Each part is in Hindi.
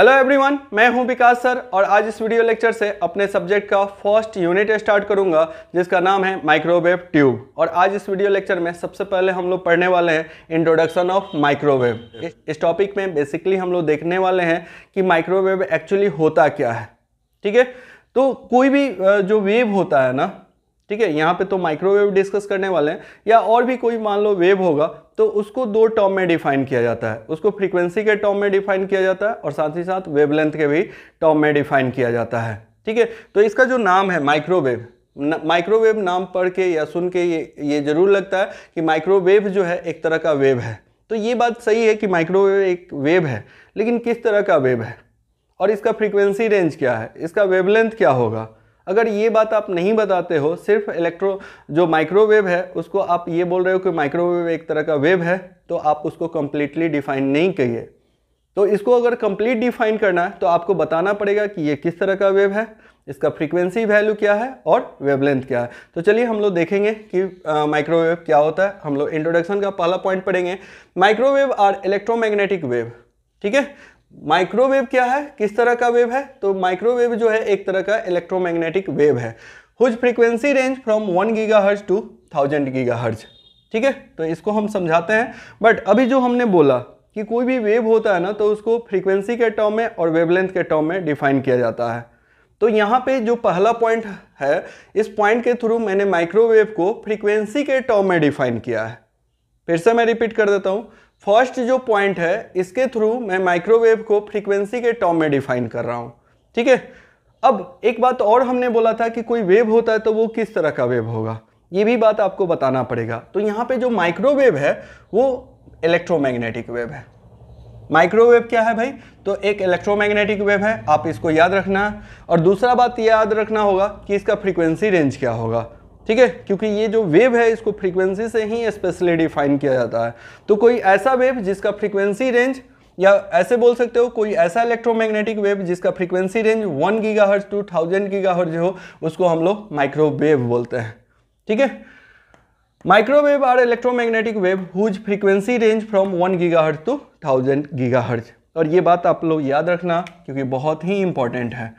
हेलो एवरीवन मैं हूं विकास सर और आज इस वीडियो लेक्चर से अपने सब्जेक्ट का फर्स्ट यूनिट स्टार्ट करूंगा जिसका नाम है माइक्रोवेव ट्यूब और आज इस वीडियो लेक्चर में सबसे पहले हम लोग पढ़ने वाले हैं इंट्रोडक्शन ऑफ माइक्रोवेव इस टॉपिक में बेसिकली हम लोग देखने वाले हैं कि माइक्रोवेव एक्चुअली होता क्या है ठीक है तो कोई भी जो वेव होता है ना ठीक है यहाँ पे तो माइक्रोवेव डिस्कस करने वाले हैं या और भी कोई मान लो वेव होगा तो उसको दो टर्म में डिफाइन किया जाता है उसको फ्रीक्वेंसी के टर्म में डिफाइन किया जाता है और साथ ही साथ वेवलेंथ के भी टर्म में डिफाइन किया जाता है ठीक है तो इसका जो नाम है माइक्रोवेव माइक्रोवेव नाम पढ़ के या सुन के ये ये जरूर लगता है कि माइक्रोवेव जो है एक तरह का वेव है तो ये बात सही है कि माइक्रोवेव एक वेव है लेकिन किस तरह का वेव है और इसका फ्रीक्वेंसी रेंज क्या है इसका वेवलेंथ क्या होगा अगर ये बात आप नहीं बताते हो सिर्फ इलेक्ट्रो जो माइक्रोवेव है उसको आप ये बोल रहे हो कि माइक्रोवेव एक तरह का वेव है तो आप उसको कम्प्लीटली डिफाइन नहीं कहिए तो इसको अगर कंप्लीट डिफाइन करना है तो आपको बताना पड़ेगा कि ये किस तरह का वेव है इसका फ्रीक्वेंसी वैल्यू क्या है और वेवलेंथ क्या है तो चलिए हम लोग देखेंगे कि माइक्रोवेव क्या होता है हम लोग इंट्रोडक्शन का पहला पॉइंट पढ़ेंगे माइक्रोवेव आर इलेक्ट्रोमैग्नेटिक वेव ठीक है माइक्रोवेव क्या है किस तरह का वेव है तो माइक्रोवेव जो है एक तरह का इलेक्ट्रोमैग्नेटिक वेव है whose frequency range from one giga हर्ज टू थाउजेंड गीगा हर्ज ठीक है तो इसको हम समझाते हैं बट अभी जो हमने बोला कि कोई भी वेव होता है ना तो उसको फ्रीक्वेंसी के टर्म में और वेवलेंथ के टर्म में डिफाइन किया जाता है तो यहाँ पे जो पहला पॉइंट है इस पॉइंट के थ्रू मैंने माइक्रोवेव को फ्रीक्वेंसी के टर्म में डिफाइन किया है फिर से मैं रिपीट कर देता हूँ फर्स्ट जो पॉइंट है इसके थ्रू मैं माइक्रोवेव को फ्रीक्वेंसी के टॉम में डिफाइन कर रहा हूँ ठीक है अब एक बात और हमने बोला था कि कोई वेव होता है तो वो किस तरह का वेव होगा ये भी बात आपको बताना पड़ेगा तो यहाँ पे जो माइक्रोवेव है वो इलेक्ट्रोमैग्नेटिक वेव है माइक्रोवेव क्या है भाई तो एक इलेक्ट्रोमैग्नेटिक वेव है आप इसको याद रखना और दूसरा बात याद रखना होगा कि इसका फ्रीक्वेंसी रेंज क्या होगा ठीक है क्योंकि ये जो वेव है इसको फ्रीक्वेंसी से ही स्पेशली डिफाइन किया जाता है तो कोई ऐसा वेव जिसका फ्रीक्वेंसी रेंज या ऐसे बोल सकते हो कोई ऐसा इलेक्ट्रोमैग्नेटिक वेव जिसका frequency range 1 gigahertz to 1000 gigahertz हो उसको हम लोग माइक्रोवेव बोलते हैं ठीक है microwave are electromagnetic wave whose frequency range from 1 gigahertz to 1000 gigahertz और ये बात आप लोग याद रखना क्योंकि बहुत ही इंपॉर्टेंट है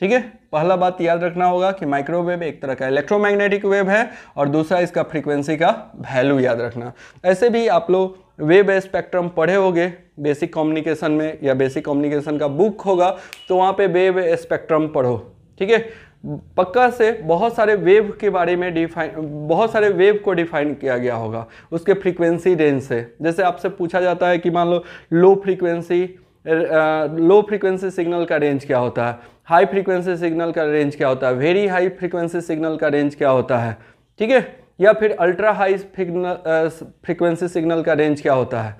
ठीक है पहला बात याद रखना होगा कि माइक्रोवेव एक तरह का इलेक्ट्रोमैग्नेटिक वेव है और दूसरा इसका फ्रीक्वेंसी का वैल्यू याद रखना ऐसे भी आप लोग वेब स्पेक्ट्रम पढ़े होंगे बेसिक कम्युनिकेशन में या बेसिक कम्युनिकेशन का बुक होगा तो वहाँ पे वेव स्पेक्ट्रम पढ़ो ठीक है पक्का से बहुत सारे वेव के बारे में डिफाइन बहुत सारे वेव को डिफाइन किया गया होगा उसके फ्रीक्वेंसी रेंज से जैसे आपसे पूछा जाता है कि मान लो low frequency low frequency signal का रेंज क्या होता है हाई फ्रीक्वेंसी सिग्नल का रेंज क्या होता है वेरी हाई फ्रीक्वेंसी सिग्नल का रेंज क्या होता है ठीक है या फिर अल्ट्रा हाई फ्रीक्वेंसी सिग्नल का रेंज क्या होता है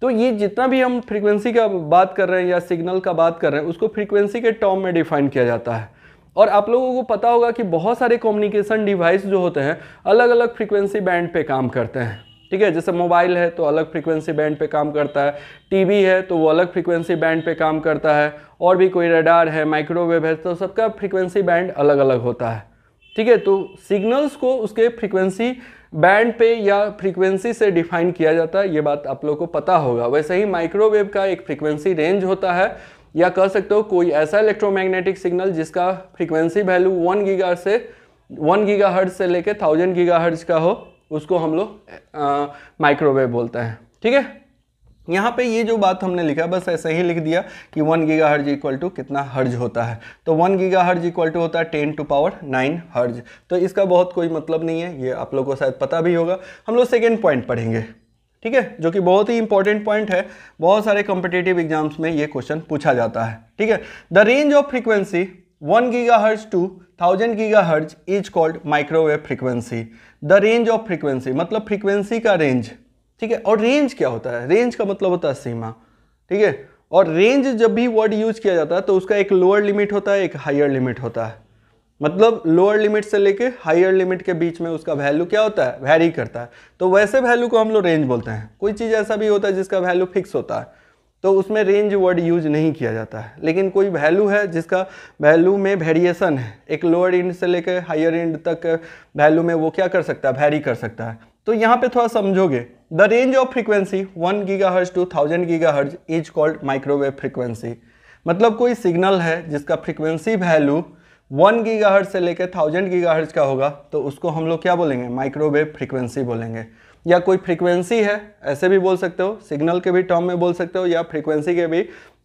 तो ये जितना भी हम फ्रीक्वेंसी का बात कर रहे हैं या सिग्नल का बात कर रहे हैं उसको फ्रीक्वेंसी के टर्म में डिफाइन किया जाता है और आप लोगों को पता होगा कि बहुत सारे कम्युनिकेशन डिवाइस जो होते हैं अलग अलग फ्रीक्वेंसी बैंड पे काम करते हैं ठीक है जैसे मोबाइल है तो अलग फ्रीक्वेंसी बैंड पे काम करता है टीवी है तो वो अलग फ्रीक्वेंसी बैंड पे काम करता है और भी कोई रडार है माइक्रोवेव है तो सबका फ्रीक्वेंसी बैंड अलग अलग होता है ठीक है तो सिग्नल्स को उसके फ्रीक्वेंसी बैंड पे या फ्रीक्वेंसी से डिफाइन किया जाता है ये बात आप लोग को पता होगा वैसे ही माइक्रोवेव का एक फ्रीक्वेंसी रेंज होता है या कह सकते हो कोई ऐसा इलेक्ट्रोमैग्नेटिक सिग्नल जिसका फ्रीक्वेंसी वैल्यू वन गीगा से वन गीगा से लेकर थाउजेंड गीगा का हो उसको हम लोग माइक्रोवेव बोलते हैं ठीक है यहाँ पे ये जो बात हमने लिखा बस ऐसे ही लिख दिया कि one giga gigahertz equal to कितना हर्ज होता है तो one giga gigahertz equal to होता है टेन टू पावर नाइन हर्ज तो इसका बहुत कोई मतलब नहीं है ये आप लोग को शायद पता भी होगा हम लोग सेकेंड पॉइंट पढ़ेंगे ठीक है जो कि बहुत ही इंपॉर्टेंट पॉइंट है बहुत सारे कॉम्पिटेटिव एग्जाम्स में ये क्वेश्चन पूछा जाता है ठीक है the range of frequency one giga हर्ज to thousand giga gigahertz is called microwave frequency the range of frequency मतलब फ्रीक्वेंसी का रेंज ठीक है और रेंज क्या होता है रेंज का मतलब होता है सीमा ठीक है और रेंज जब भी वर्ड यूज किया जाता है तो उसका एक लोअर लिमिट होता है एक हायर लिमिट होता है मतलब लोअर लिमिट से लेके हायर लिमिट के बीच में उसका वैल्यू क्या होता है वैरी करता है तो वैसे वैल्यू को हम लोग रेंज बोलते हैं कोई चीज़ ऐसा भी होता है जिसका वैल्यू फिक्स होता है तो उसमें रेंज वर्ड यूज नहीं किया जाता है लेकिन कोई वैल्यू है जिसका वैल्यू में वेरिएशन है एक लोअर एंड से लेकर हायर एंड तक वैल्यू में वो क्या कर सकता है वेरी कर सकता है तो यहाँ पे थोड़ा समझोगे the range of frequency one giga हर्ज to thousand giga gigahertz is called microwave frequency मतलब कोई सिग्नल है जिसका फ्रिक्वेंसी वैल्यू वन गीगा से लेकर थाउजेंड गीगा का होगा तो उसको हम लोग क्या बोलेंगे माइक्रोवेव फ्रिक्वेंसी बोलेंगे या कोई फ्रिक्वेंसी है ऐसे भी बोल सकते हो सिग्नल के भी टर्म में बोल सकते हो या फ्रिक्वेंसी के भी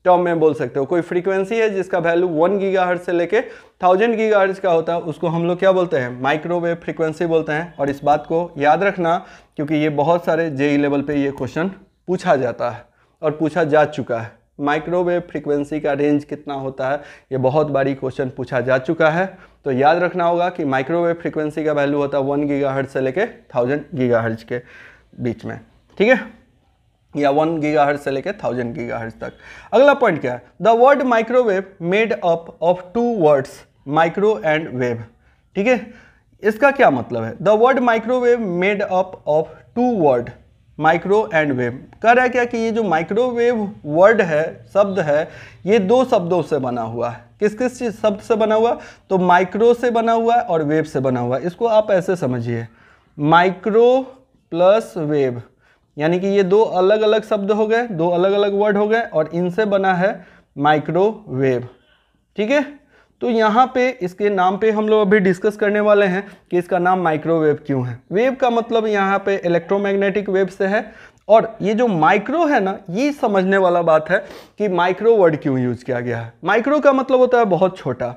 टर्म में बोल सकते हो कोई फ्रीक्वेंसी है जिसका वैल्यू वन गीगा से लेके थाउजेंड गीगा का होता है उसको हम लोग क्या बोलते हैं माइक्रोवेव फ्रीक्वेंसी बोलते हैं और इस बात को याद रखना क्योंकि ये बहुत सारे जेई लेवल e पे ये क्वेश्चन पूछा जाता है और पूछा जा चुका है माइक्रोवेव फ्रीक्वेंसी का रेंज कितना होता है ये बहुत बारी क्वेश्चन पूछा जा चुका है तो याद रखना होगा कि माइक्रोवेव फ्रीक्वेंसी का वैल्यू होता है वन गीगा से लेके थाउजेंड गीगा के बीच में ठीक है या वन गीगा से लेके थाउजेंड गीगा तक अगला पॉइंट क्या है the word microwave made up of two words micro and wave ठीक है इसका क्या मतलब है the word microwave made up of two word micro and wave कह रहा है क्या कि ये जो माइक्रोवेव वर्ड है शब्द है ये दो शब्दों से बना हुआ है किस किस शब्द से बना हुआ तो माइक्रो से बना हुआ है और वेव से बना हुआ है इसको आप ऐसे समझिए माइक्रो प्लस वेव यानी कि ये दो अलग अलग शब्द हो गए दो अलग अलग वर्ड हो गए और इनसे बना है माइक्रोवेव ठीक है तो यहाँ पे इसके नाम पे हम लोग अभी डिस्कस करने वाले हैं कि इसका नाम माइक्रोवेव क्यों है वेव का मतलब यहाँ पे इलेक्ट्रोमैग्नेटिक वेव से है और ये जो माइक्रो है ना ये समझने वाला बात है कि माइक्रो वर्ड क्यों यूज किया गया है माइक्रो का मतलब होता है बहुत छोटा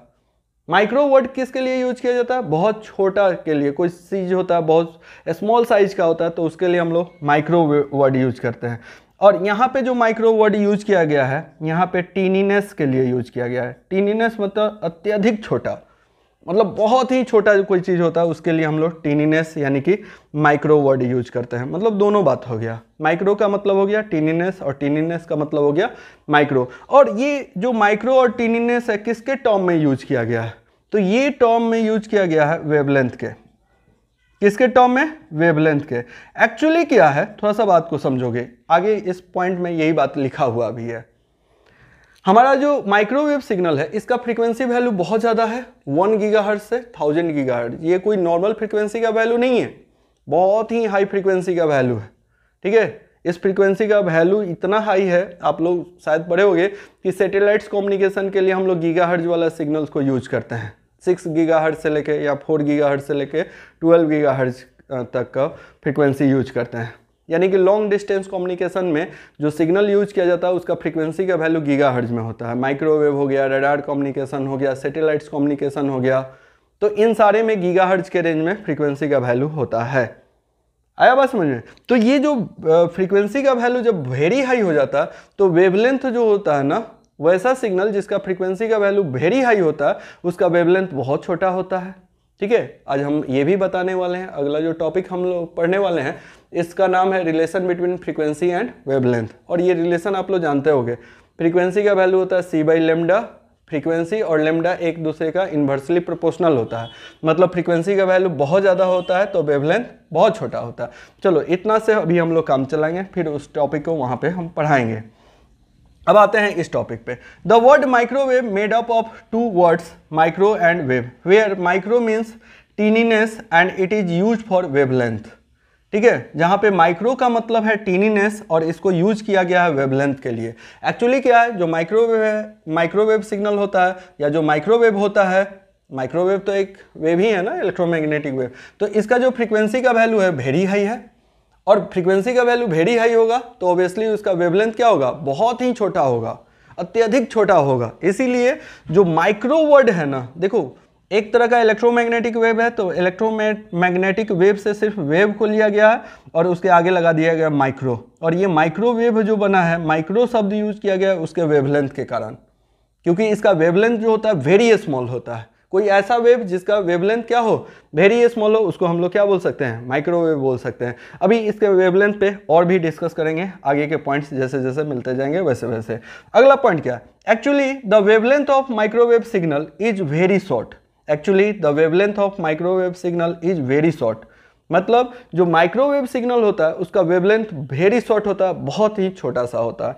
माइक्रो वर्ड किसके लिए यूज किया जाता है बहुत छोटा के लिए कोई चीज़ होता है बहुत स्मॉल साइज का होता है तो उसके लिए हम लोग माइक्रो वर्ड यूज करते हैं और यहाँ पे जो माइक्रो वर्ड यूज किया गया है यहाँ पे टीनिनेस के लिए यूज किया गया है टीनिनेस मतलब अत्यधिक छोटा मतलब बहुत ही छोटा कोई चीज़ होता है उसके लिए हम लोग टीनिनेस यानी कि माइक्रो वर्ड यूज करते हैं मतलब दोनों बात हो गया माइक्रो का मतलब हो गया टीनिनेस और टीनिनेस का मतलब हो गया माइक्रो और ये जो माइक्रो और टीनिनेस है किसके टॉम में यूज किया गया है तो ये टॉम में यूज किया गया है वेबलेंथ के किसके टर्म में वेवलेंथ के एक्चुअली क्या है थोड़ा सा बात को समझोगे आगे इस पॉइंट में यही बात लिखा हुआ भी है हमारा जो माइक्रोवेव सिग्नल है इसका फ्रीक्वेंसी वैल्यू बहुत ज़्यादा है वन गीगा से थाउजेंड गीगा ये कोई नॉर्मल फ्रीक्वेंसी का वैल्यू नहीं है बहुत ही हाई फ्रीक्वेंसी का वैल्यू है ठीक है इस फ्रीक्वेंसी का वैल्यू इतना हाई है आप लोग शायद पढ़े होंगे कि सैटेलाइट्स कम्युनिकेशन के लिए हम लोग गीगा वाला सिग्नल्स को यूज करते हैं सिक्स गीगा हर्ज से लेके या फोर गीगा हर्ज से लेके ट्वेल्व गीगा हर्ज तक का फ्रिक्वेंसी यूज करते हैं यानी कि लॉन्ग डिस्टेंस कम्युनिकेशन में जो सिग्नल यूज किया जाता है उसका फ्रीक्वेंसी का वैल्यू गीगा हर्ज में होता है माइक्रोवेव हो गया रेडार कम्युनिकेशन हो गया सेटेलाइट्स कम्युनिकेशन हो गया तो इन सारे में गीगा हर्ज के रेंज में फ्रीक्वेंसी का वैल्यू होता है आया बात समझ में तो ये जो फ्रीक्वेंसी का वैल्यू जब वेरी हाई हो जाता है तो वेवलेंथ जो होता है ना वैसा सिग्नल जिसका फ्रीक्वेंसी का वैल्यू वेरी हाई होता है उसका वेवलेंथ बहुत छोटा होता है ठीक है आज हम ये भी बताने वाले हैं अगला जो टॉपिक हम लोग पढ़ने वाले हैं इसका नाम है relation between frequency and wavelength और ये रिलेशन आप लोग जानते होंगे फ्रीक्वेंसी का वैल्यू होता है सी बाई लेमडा फ्रीक्वेंसी और लेमडा एक दूसरे का इन्वर्सली प्रोपोर्शनल होता है मतलब फ्रीक्वेंसी का वैल्यू बहुत ज़्यादा होता है तो वेवलेंथ बहुत छोटा होता है चलो इतना से अभी हम लोग काम चलाएंगे फिर उस टॉपिक को वहाँ पर हम पढ़ाएंगे अब आते हैं इस टॉपिक पे the word microwave made up of two words micro and wave where micro means tininess and it is use for wavelength ठीक है जहाँ पे माइक्रो का मतलब है टीनीनेस और इसको यूज किया गया है वेवलेंथ के लिए एक्चुअली क्या है जो माइक्रोवेव है माइक्रोवेव सिग्नल होता है या जो माइक्रोवेव होता है माइक्रोवेव तो एक वेव ही है ना इलेक्ट्रोमैग्नेटिक वेव तो इसका जो फ्रीक्वेंसी का वैल्यू है वेरी हाई है और फ्रीक्वेंसी का वैल्यू वेरी हाई होगा तो ऑब्वियसली उसका वेवलेंथ क्या होगा बहुत ही छोटा होगा अत्यधिक छोटा होगा इसीलिए जो माइक्रोवर्ड है ना देखो एक तरह का इलेक्ट्रोमैग्नेटिक वेव है तो इलेक्ट्रोमैग्नेटिक वेव से सिर्फ वेव को लिया गया है और उसके आगे लगा दिया गया माइक्रो और ये माइक्रोवेव जो बना है माइक्रो शब्द यूज किया गया है उसके वेवलेंथ के कारण क्योंकि इसका वेवलेंथ जो होता है वेरी स्मॉल होता है कोई ऐसा वेव जिसका वेवलेंथ क्या हो वेरी स्मॉल हो उसको हम लोग क्या बोल सकते हैं माइक्रोवेव बोल सकते हैं अभी इसके वेवलेंथ पे और भी डिस्कस करेंगे आगे के पॉइंट्स जैसे जैसे मिलते जाएंगे वैसे वैसे अगला पॉइंट क्या actually the wavelength of microwave signal is very short actually the wavelength of microwave signal is very short मतलब जो माइक्रोवेव सिग्नल होता है उसका वेवलेंथ वेरी शॉर्ट होता है बहुत ही छोटा सा होता है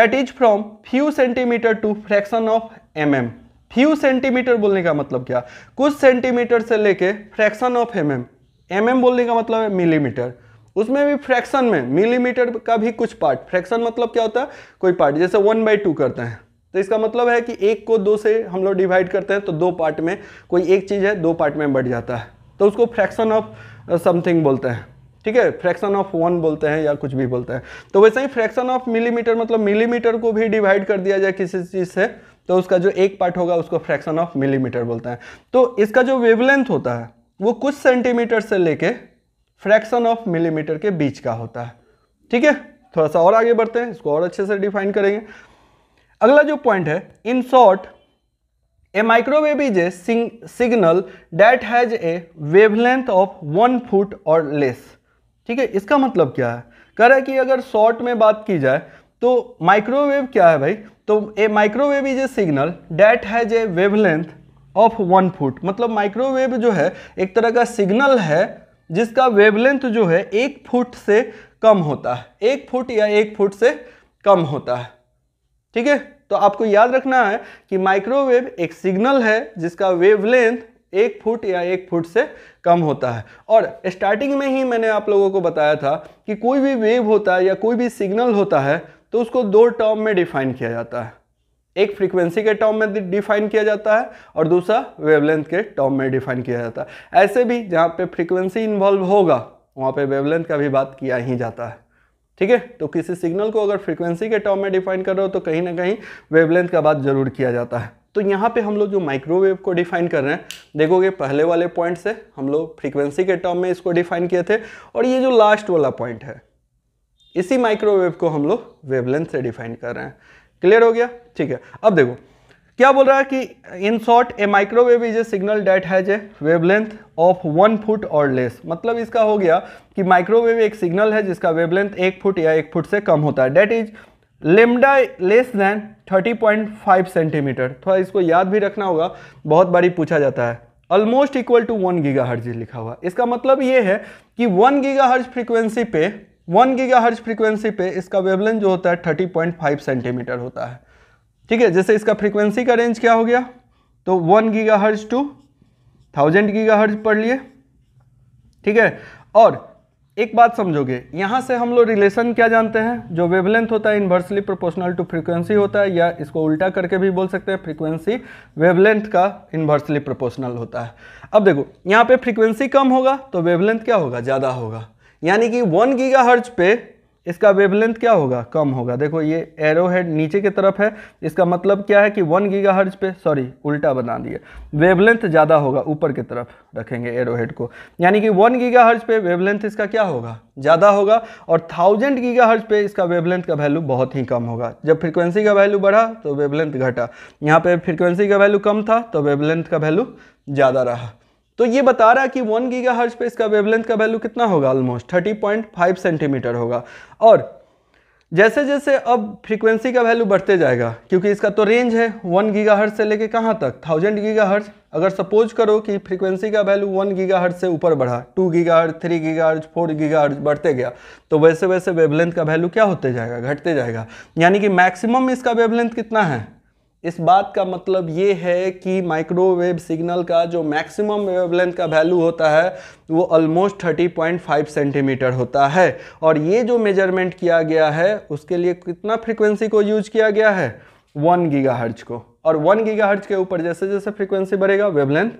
that is from few centimetre to fraction of M M few centimetre बोलने का मतलब क्या कुछ सेंटीमीटर से लेके fraction of M M M M बोलने का मतलब है मिलीमीटर उसमें भी फ्रैक्शन में मिलीमीटर का भी कुछ पार्ट फ्रैक्शन मतलब क्या होता है कोई पार्ट जैसे वन बाई टू करते हैं तो इसका मतलब है कि एक को दो से हम लोग डिवाइड करते हैं तो दो पार्ट में कोई एक चीज़ है दो पार्ट में बढ़ जाता है तो उसको फ्रैक्शन ऑफ समथिंग बोलते हैं ठीक है फ्रैक्शन ऑफ वन बोलते हैं या कुछ भी बोलते हैं तो वैसे ही फ्रैक्शन ऑफ मिलीमीटर मतलब मिलीमीटर को भी डिवाइड कर दिया जाए किसी चीज़ से तो उसका जो एक पार्ट होगा उसको फ्रैक्शन ऑफ मिलीमीटर बोलते हैं तो इसका जो वेवलेंथ होता है वो कुछ सेंटीमीटर से लेके फ्रैक्शन ऑफ मिलीमीटर के बीच का होता है ठीक है थोड़ा सा और आगे बढ़ते हैं इसको और अच्छे से डिफाइन करेंगे अगला जो पॉइंट है in short a microwave is a signal that has a wavelength of one foot और लेस ठीक है इसका मतलब क्या है कह रहा है कि अगर शॉर्ट में बात की जाए तो माइक्रोवेव क्या है भाई तो a microwave is a signal that has a wavelength of one foot मतलब माइक्रोवेव जो है एक तरह का सिग्नल है जिसका वेवलेंथ जो है एक फुट से कम होता है एक फुट या एक फुट से कम होता है ठीक है तो आपको याद रखना है कि माइक्रोवेव एक सिग्नल है जिसका वेवलेंथ एक फुट या एक फुट से कम होता है और स्टार्टिंग में ही मैंने आप लोगों को बताया था कि कोई भी वेव होता है या कोई भी सिग्नल होता है तो उसको दो टर्म में डिफाइन किया जाता है एक फ्रीक्वेंसी के टर्म में डिफाइन किया जाता है और दूसरा वेवलेंथ के टर्म में डिफाइन किया जाता है ऐसे भी जहाँ पे फ्रीक्वेंसी इन्वॉल्व होगा वहाँ पे वेवलेंथ का भी बात किया ही जाता है ठीक है तो किसी सिग्नल को अगर फ्रीक्वेंसी के टर्म में डिफाइन कर रहे हो तो कहीं ना कहीं वेवलेंथ का बात जरूर किया जाता है तो यहाँ पे हम लोग जो माइक्रोवेव को डिफाइन कर रहे हैं देखोगे पहले वाले पॉइंट से हम लोग फ्रीक्वेंसी के टर्म में इसको डिफाइन किए थे और ये जो लास्ट वाला पॉइंट है इसी माइक्रोवेव को हम लोग वेवलेंथ से डिफाइन कर रहे हैं क्लियर हो गया ठीक है अब देखो क्या बोल रहा है कि in short a microwave is a signal that has a wavelength of one foot और लेस मतलब इसका हो गया कि माइक्रोवेव एक सिग्नल है जिसका वेवलेंथ एक फुट या एक फुट से कम होता है that is lambda less than 30.5 centimetre थोड़ा इसको याद भी रखना होगा बहुत बारी पूछा जाता है almost equal to one giga लिखा हुआ इसका मतलब ये है कि वन गीगा फ्रीक्वेंसी पे वन गीगा हर्ज फ्रिक्वेंसी पे इसका वेवलेंथ जो होता है थर्टी पॉइंट फाइव सेंटीमीटर होता है ठीक है जैसे इसका फ्रीक्वेंसी का रेंज क्या हो गया तो वन गीगा हर्ज टू थाउजेंड गीगा हर्ज पढ़ लिए ठीक है और एक बात समझोगे यहाँ से हम लोग रिलेशन क्या जानते हैं जो वेवलेंथ होता है इन्वर्सली प्रोपोर्शनल टू फ्रीक्वेंसी होता है या इसको उल्टा करके भी बोल सकते हैं फ्रीक्वेंसी वेवलेंथ का इन्वर्सली प्रोपोर्शनल होता है अब देखो यहाँ पे फ्रीक्वेंसी कम होगा तो वेवलेंथ क्या होगा ज़्यादा होगा यानी कि वन गीगा हर्ज पे इसका वेवलेंथ क्या होगा कम होगा देखो ये एरो हेड नीचे की तरफ है इसका मतलब क्या है कि वन गीगा हर्ज पे सॉरी उल्टा बना दिए वेवलेंथ ज़्यादा होगा ऊपर की तरफ रखेंगे एरो हेड को यानी कि वन गीगा हर्ज पे वेवलेंथ इसका क्या होगा ज़्यादा होगा और थाउजेंड गीगा हर्ज पे इसका वेवलेंथ का वैल्यू बहुत ही कम होगा जब फ्रिक्वेंसी का वैल्यू बढ़ा तो वेवलेंथ घटा यहाँ पर फ्रिक्वेंसी का वैल्यू कम था तो वेवलेंथ का वैल्यू ज़्यादा रहा तो ये बता रहा है कि वन गीगा हर्ज पे इसका वेवलेंथ का वैल्यू कितना होगा almost thirty point five centimetre होगा और जैसे जैसे अब फ्रीक्वेंसी का वैल्यू बढ़ते जाएगा क्योंकि इसका तो रेंज है वन गीगा हर्ज से लेके कहाँ तक थाउजेंड गीगा हर्ज अगर सपोज करो कि फ्रीक्वेंसी का वैल्यू वन गीगा हर्ज से ऊपर बढ़ा two giga hertz three giga hertz four giga hertz बढ़ते गया तो वैसे वैसे वेवलेंथ का वैल्यू क्या होते जाएगा घटते जाएगा यानी कि मैक्सिमम इसका वेवलेंथ कितना है इस बात का मतलब ये है कि माइक्रोवेव सिग्नल का जो मैक्सिमम वेवलेंथ का वैल्यू होता है वो ऑलमोस्ट 30.5 सेंटीमीटर होता है और ये जो मेजरमेंट किया गया है उसके लिए कितना फ्रीक्वेंसी को यूज किया गया है वन गीगा को और वन गीगा के ऊपर जैसे जैसे फ्रिक्वेंसी बढ़ेगा वेवलेंथ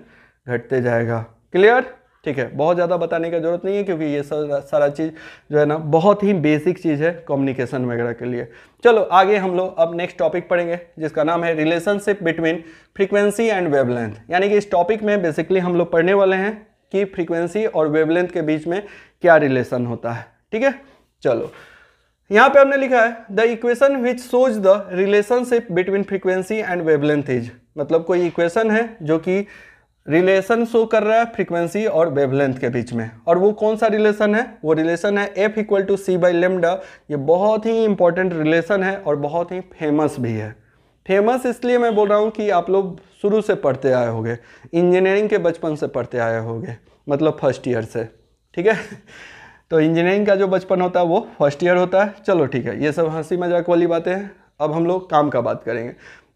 घटते जाएगा क्लियर ठीक है बहुत ज़्यादा बताने का ज़रूरत नहीं है क्योंकि ये सारा सारा चीज़ जो है ना बहुत ही बेसिक चीज़ है कम्युनिकेशन वगैरह के लिए चलो आगे हम लोग अब नेक्स्ट टॉपिक पढ़ेंगे जिसका नाम है relationship between frequency and wavelength यानी कि इस टॉपिक में बेसिकली हम लोग पढ़ने वाले हैं कि फ्रीक्वेंसी और वेवलेंथ के बीच में क्या रिलेशन होता है ठीक है चलो यहाँ पे हमने लिखा है the equation which shows the relationship between frequency and wavelength is मतलब कोई इक्वेशन है जो कि रिलेशन शो कर रहा है फ्रीक्वेंसी और वेवलेंथ के बीच में और वो कौन सा रिलेशन है वो रिलेशन है F equal to C by lambda ये बहुत ही इंपॉर्टेंट रिलेशन है और बहुत ही फेमस भी है फेमस इसलिए मैं बोल रहा हूँ कि आप लोग शुरू से पढ़ते आए होंगे इंजीनियरिंग के बचपन से पढ़ते आए होंगे मतलब फर्स्ट ईयर से ठीक है तो इंजीनियरिंग का जो बचपन होता है वो फर्स्ट ईयर होता है चलो ठीक है ये सब हंसी मजाक वाली बातें हैं अब हम लोग काम का बात करेंगे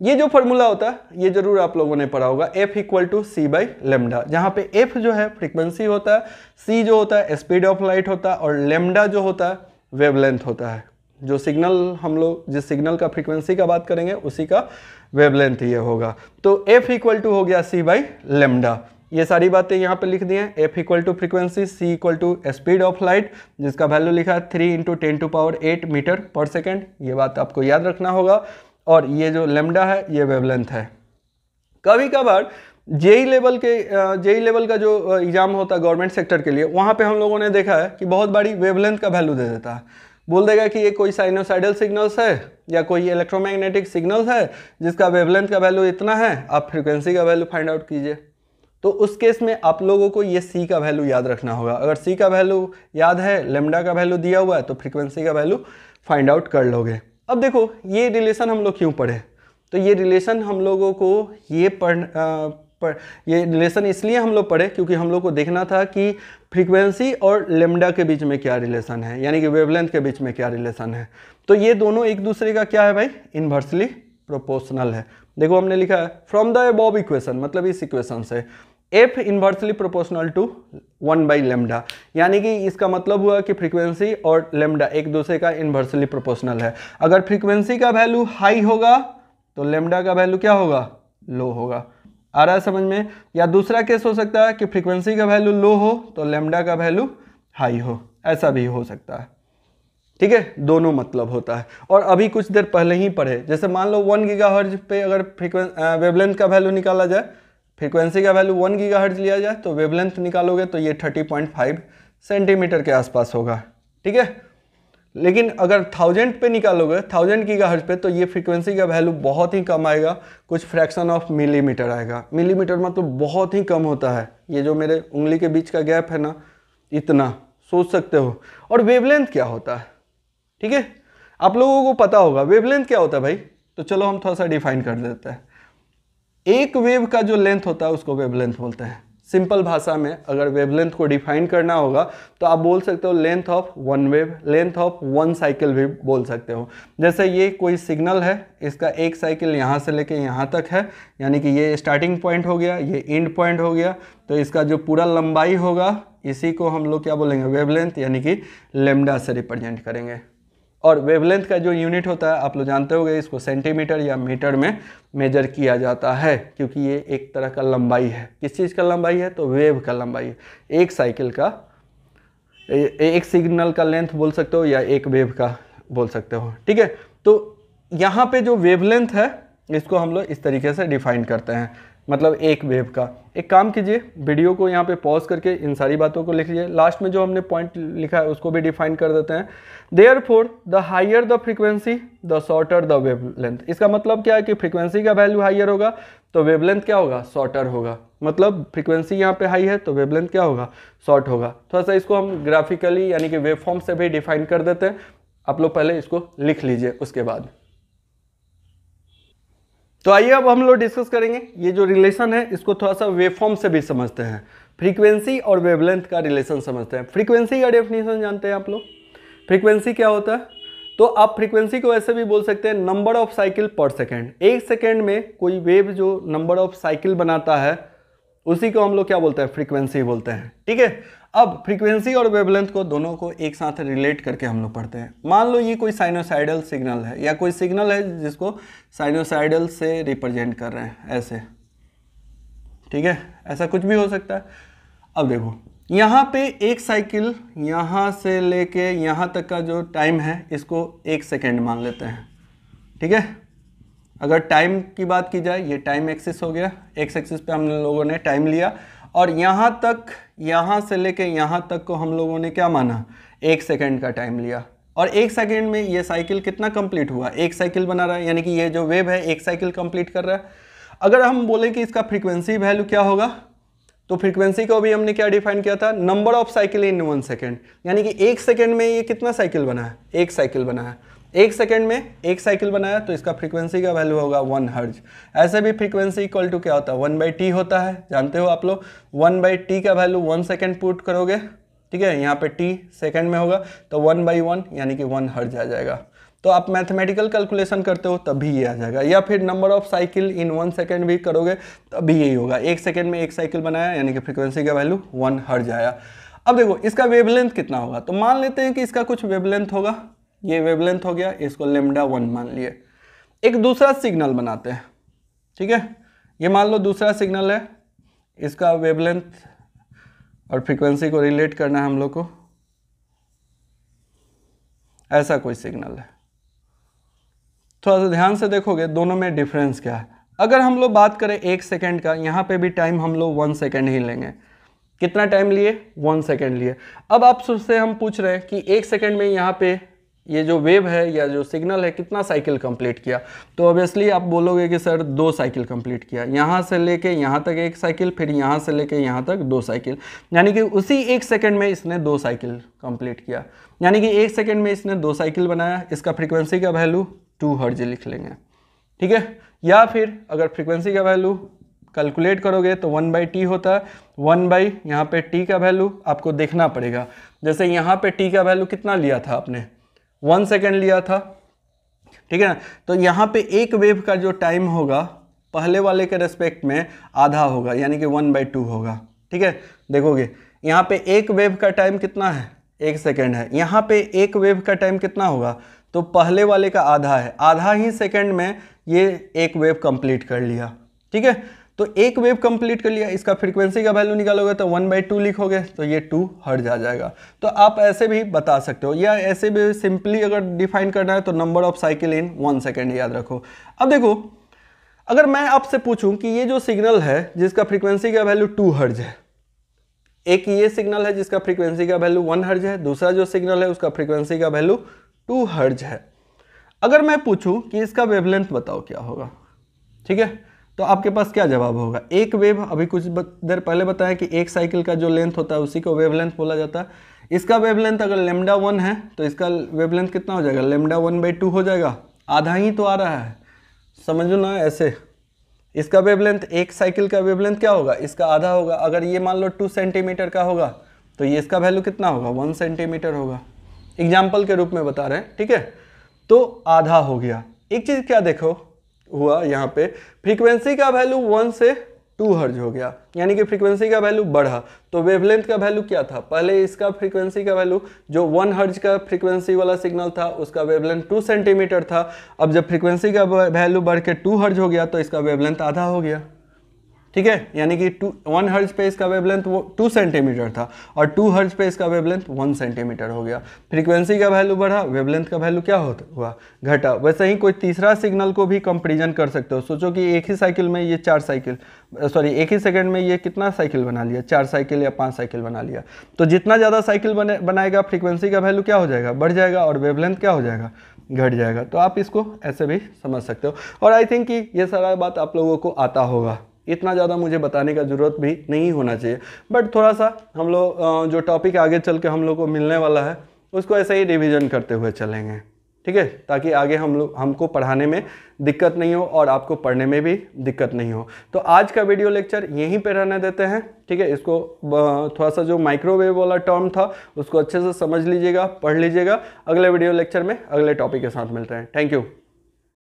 ये जो फॉर्मूला होता है ये जरूर आप लोगों ने पढ़ा होगा F equal to C by lambda जहाँ पे एफ जो है फ्रीक्वेंसी होता है सी जो होता है स्पीड ऑफ लाइट होता है और लेमडा जो होता है वेवलेंथ होता है जो सिग्नल हम लोग जिस सिग्नल का फ्रीक्वेंसी का बात करेंगे उसी का वेवलेंथ ये होगा तो एफ इक्वल टू हो गया सी बाई लेमडा ये सारी बातें यहाँ पे लिख दी हैं F equal to frequency C equal to speed of light जिसका वैल्यू लिखा है three into ten to power eight metre per second ये बात आपको याद रखना होगा और ये जो लेमडा है ये वेवलेंथ है कभी कभार जेई लेवल के जेई लेवल का जो एग्ज़ाम होता है गवर्नमेंट सेक्टर के लिए वहाँ पे हम लोगों ने देखा है कि बहुत बड़ी वेवलेंथ का वैल्यू दे देता है बोल देगा कि ये कोई साइनोसाइडल सिग्नल्स है या कोई इलेक्ट्रोमैग्नेटिक सिग्नल्स है जिसका वेवलेंथ का वैल्यू इतना है आप फ्रीक्वेंसी का वैल्यू फाइंड आउट कीजिए तो उस केस में आप लोगों को ये सी का वैल्यू याद रखना होगा अगर सी का वैल्यू याद है लेमडा का वैल्यू दिया हुआ है तो फ्रीक्वेंसी का वैल्यू फाइंड आउट कर लोगे अब देखो ये रिलेशन हम लोग क्यों पढ़े तो ये रिलेशन हम लोगों को ये पढ़ पर ये रिलेशन इसलिए हम लोग पढ़े क्योंकि हम लोग को देखना था कि फ्रीक्वेंसी और लेमडा के बीच में क्या रिलेशन है यानी कि वेवलेंथ के बीच में क्या रिलेशन है तो ये दोनों एक दूसरे का क्या है भाई इन्वर्सली प्रोपोर्शनल है देखो हमने लिखा है फ्रॉम द एबॉब इक्वेशन मतलब इस इक्वेशन से F inversely proportional to one by lambda यानी कि इसका मतलब हुआ कि फ्रीक्वेंसी और लेमडा एक दूसरे का इन्वर्सली प्रोपोर्शनल है अगर फ्रीक्वेंसी का वैल्यू हाई होगा तो लेमडा का वैल्यू क्या होगा लो होगा आ रहा है समझ में या दूसरा केस हो सकता है कि फ्रीक्वेंसी का वैल्यू लो हो तो लेमडा का वैल्यू हाई हो ऐसा भी हो सकता है ठीक है दोनों मतलब होता है और अभी कुछ देर पहले ही पढ़े जैसे मान लो वन गीगा पे अगर फ्रीक्वें वेबलेंथ का वैल्यू निकाला जाए फ्रीक्वेंसी का वैल्यू वन गीगा लिया जाए तो वेवलेंथ निकालोगे तो ये थर्टी पॉइंट फाइव सेंटीमीटर के आसपास होगा ठीक है लेकिन अगर थाउजेंड पे निकालोगे थाउजेंड गीगा हर्ज पे तो ये फ्रीक्वेंसी का वैल्यू बहुत ही कम आएगा कुछ फ्रैक्शन ऑफ मिलीमीटर आएगा मिलीमीटर मतलब बहुत ही कम होता है ये जो मेरे उंगली के बीच का गैप है ना इतना सोच सकते हो और वेवलेंथ क्या होता है ठीक है आप लोगों को पता होगा वेवलेंथ क्या होता है भाई तो चलो हम थोड़ा सा डिफाइन कर देते हैं एक वेव का जो लेंथ होता है उसको वेवलेंथ बोलते हैं सिंपल भाषा में अगर वेवलेंथ को डिफाइन करना होगा तो आप बोल सकते हो length of one wave length of one cycle wave बोल सकते हो जैसे ये कोई सिग्नल है इसका एक साइकिल यहाँ से लेके यहाँ तक है यानी कि ये स्टार्टिंग पॉइंट हो गया ये एंड पॉइंट हो गया तो इसका जो पूरा लंबाई होगा इसी को हम लोग क्या बोलेंगे वेवलेंथ यानी कि लेमडा से रिप्रेजेंट करेंगे और वेवलेंथ का जो यूनिट होता है आप लोग जानते होंगे इसको सेंटीमीटर या मीटर में मेजर किया जाता है क्योंकि ये एक तरह का लंबाई है किस चीज़ का लंबाई है तो वेव का लंबाई है एक साइकिल का ए, एक सिग्नल का लेंथ बोल सकते हो या एक वेव का बोल सकते हो ठीक है तो यहाँ पे जो वेवलेंथ है इसको हम लोग इस तरीके से डिफाइन करते हैं मतलब एक वेव का एक काम कीजिए वीडियो को यहाँ पे पॉज करके इन सारी बातों को लिख लीजिए लास्ट में जो हमने पॉइंट लिखा है उसको भी डिफाइन कर देते हैं therefore the higher the frequency the shorter the wavelength इसका मतलब क्या है कि फ्रिक्वेंसी का वैल्यू हाइयर होगा तो लेंथ क्या होगा शॉर्टर होगा मतलब फ्रिक्वेंसी यहाँ पे हाई है तो लेंथ क्या होगा शॉर्ट होगा थोड़ा तो सा इसको हम ग्राफिकली यानी कि वेव फॉर्म से भी डिफाइन कर देते हैं आप लोग पहले इसको लिख लीजिए उसके बाद तो आइए अब हम लोग डिस्कस करेंगे ये जो रिलेशन है इसको थोड़ा सा वेवफॉर्म से भी समझते हैं फ्रीक्वेंसी और वेवलेंथ का रिलेशन समझते हैं फ्रीक्वेंसी का डेफिनेशन जानते हैं आप लोग फ्रीक्वेंसी क्या होता है तो आप फ्रीक्वेंसी को ऐसे भी बोल सकते हैं number of cycle per second एक सेकेंड में कोई वेव जो नंबर ऑफ साइकिल बनाता है उसी को हम लोग क्या बोलते हैं फ्रीक्वेंसी बोलते हैं ठीक है अब फ्रीक्वेंसी और वेवलेंथ को दोनों को एक साथ रिलेट करके हम लोग पढ़ते हैं मान लो ये कोई साइनोसाइडल सिग्नल है या कोई सिग्नल है जिसको साइनोसाइडल से रिप्रेजेंट कर रहे हैं ऐसे ठीक है ऐसा कुछ भी हो सकता है अब देखो यहाँ पे एक साइकिल यहाँ से लेके यहाँ तक का जो टाइम है इसको एक सेकेंड मान लेते हैं ठीक है अगर टाइम की बात की जाए ये टाइम एक्सिस हो गया एक्स एक्सिस पे हम लोगों ने टाइम लिया और यहाँ तक यहाँ से लेके यहाँ तक को हम लोगों ने क्या माना एक सेकेंड का टाइम लिया और एक सेकेंड में ये साइकिल कितना कंप्लीट हुआ एक साइकिल बना रहा है यानी कि ये जो वेव है एक साइकिल कंप्लीट कर रहा है अगर हम बोलें कि इसका फ्रीक्वेंसी वैल्यू क्या होगा तो फ्रीक्वेंसी को भी हमने क्या डिफाइन किया था number of cycle in one second यानी कि एक सेकेंड में ये कितना साइकिल बना है एक साइकिल बना है एक सेकेंड में एक साइकिल बनाया तो इसका फ्रीक्वेंसी का वैल्यू होगा वन हर्ज ऐसे भी फ्रीक्वेंसी इक्वल टू क्या होता है वन बाई टी होता है जानते हो आप लोग वन बाई टी का वैल्यू वन सेकेंड पुट करोगे ठीक है यहाँ पे टी सेकेंड में होगा तो वन बाई वन यानी कि वन हर्ज आ जाएगा तो आप मैथमेटिकल कैलकुलेशन करते हो तभी ये आ जाएगा या फिर number of cycle in one second भी करोगे तभी यही होगा एक सेकेंड में एक साइकिल बनाया यानी कि फ्रिक्वेंसी का वैल्यू वन हर्ज आया अब देखो इसका वेबलेंथ कितना होगा तो मान लेते हैं कि इसका कुछ वेबलेंथ होगा ये वेवलेंथ हो गया इसको लेमडा वन मान लिए एक दूसरा सिग्नल बनाते हैं ठीक है ये मान लो दूसरा सिग्नल है इसका वेवलेंथ और फ्रीक्वेंसी को रिलेट करना है हम लोग को ऐसा कोई सिग्नल है थोड़ा सा ध्यान से देखोगे दोनों में डिफरेंस क्या है अगर हम लोग बात करें एक सेकेंड का यहाँ पे भी टाइम हम लोग वन सेकेंड ही लेंगे कितना टाइम लिए वन सेकेंड लिए अब आप सबसे हम पूछ रहे हैं कि एक सेकेंड में यहाँ पे ये जो वेव है या जो सिग्नल है कितना साइकिल कंप्लीट किया तो ऑब्वियसली आप बोलोगे कि सर दो साइकिल कंप्लीट किया यहाँ से लेके यहाँ तक एक साइकिल फिर यहाँ से लेके यहाँ तक दो साइकिल यानी कि उसी एक सेकंड में इसने दो साइकिल कंप्लीट किया यानी कि एक सेकंड में इसने दो साइकिल बनाया इसका फ्रिक्वेंसी का वैल्यू टू हर्ज लिख लेंगे ठीक है या फिर अगर फ्रिक्वेंसी का वैल्यू कैलकुलेट करोगे तो वन बाई टी होता है वन बाई यहाँ पे टी का वैल्यू आपको देखना पड़ेगा जैसे यहाँ पे टी का वैल्यू कितना लिया था आपने वन सेकेंड लिया था ठीक है ना तो यहाँ पे एक वेव का जो टाइम होगा पहले वाले के रेस्पेक्ट में आधा होगा यानी कि वन बाई टू होगा ठीक है देखोगे यहाँ पे एक वेव का टाइम कितना है एक सेकेंड है यहाँ पे एक वेव का टाइम कितना होगा तो पहले वाले का आधा है आधा ही सेकेंड में ये एक वेव कंप्लीट कर लिया ठीक है तो एक वेव कंप्लीट कर लिया इसका फ्रीक्वेंसी का वैल्यू निकालोगे तो वन बाई टू लिखोगे तो ये टू हट जा जाएगा तो आप ऐसे भी बता सकते हो या ऐसे भी सिंपली अगर डिफाइन करना है तो number of cycle in one second याद रखो अब देखो अगर मैं आपसे पूछूं कि ये जो सिग्नल है जिसका फ्रीक्वेंसी का वैल्यू टू हर्ज है एक ये सिग्नल है जिसका फ्रीक्वेंसी का वैल्यू वन हर्ज है दूसरा जो सिग्नल है उसका फ्रीक्वेंसी का वैल्यू टू हर्ज है अगर मैं पूछूं कि इसका वेवलेंथ बताओ क्या होगा ठीक है तो आपके पास क्या जवाब होगा एक वेव अभी कुछ देर पहले बताया कि एक साइकिल का जो लेंथ होता है उसी को वेव लेंथ बोला जाता है इसका वेव लेंथ अगर लेमडा वन है तो इसका वेव लेंथ कितना हो जाएगा लेमडा वन बाई टू हो जाएगा आधा ही तो आ रहा है समझो ना ऐसे इसका वेव लेंथ एक साइकिल का वेव लेंथ क्या होगा इसका आधा होगा अगर ये मान लो टू सेंटीमीटर का होगा तो ये इसका वैल्यू कितना होगा वन सेंटीमीटर होगा एग्जाम्पल के रूप में बता रहे हैं ठीक है तो आधा हो गया एक चीज़ क्या देखो हुआ यहाँ पे फ्रीक्वेंसी का वैल्यू वन से टू हर्ज हो गया यानी कि फ्रीक्वेंसी का वैल्यू बढ़ा तो वेवलेंथ का वैल्यू क्या था पहले इसका फ्रीक्वेंसी का वैल्यू जो वन हर्ज का फ्रीक्वेंसी वाला सिग्नल था उसका वेवलेंथ टू सेंटीमीटर था अब जब फ्रीक्वेंसी का वैल्यू बढ़ के टू हर्ज हो गया तो इसका वेवलेंथ आधा हो गया ठीक है यानी कि टू वन हर्ज पे इसका वेबलेंथ वो टू सेंटीमीटर था और टू हर्ज पे इसका लेंथ वन सेंटीमीटर हो गया फ्रीक्वेंसी का वैल्यू बढ़ा वेबलेंथ का वैल्यू क्या होता हुआ घटा वैसे ही कोई तीसरा सिग्नल को भी कंपेरिजन कर सकते हो सोचो कि एक ही साइकिल में ये चार साइकिल सॉरी एक ही सेकंड में ये कितना साइकिल बना लिया चार साइकिल या पांच साइकिल बना लिया तो जितना ज़्यादा साइकिल बने बनाएगा फ्रीक्वेंसी का वैल्यू क्या हो जाएगा बढ़ जाएगा और वेबलेंथ क्या हो जाएगा घट जाएगा तो आप इसको ऐसे भी समझ सकते हो और आई थिंक कि ये सारा बात आप लोगों को आता होगा इतना ज़्यादा मुझे बताने का ज़रूरत भी नहीं होना चाहिए बट थोड़ा सा हम लोग जो टॉपिक आगे चल के हम लोग को मिलने वाला है उसको ऐसे ही रिविज़न करते हुए चलेंगे ठीक है ताकि आगे हम लोग हमको पढ़ाने में दिक्कत नहीं हो और आपको पढ़ने में भी दिक्कत नहीं हो तो आज का वीडियो लेक्चर यहीं पे रहने देते हैं ठीक है इसको थोड़ा सा जो माइक्रोवेव वाला टर्म था उसको अच्छे से समझ लीजिएगा पढ़ लीजिएगा अगले वीडियो लेक्चर में अगले टॉपिक के साथ मिलते हैं थैंक यू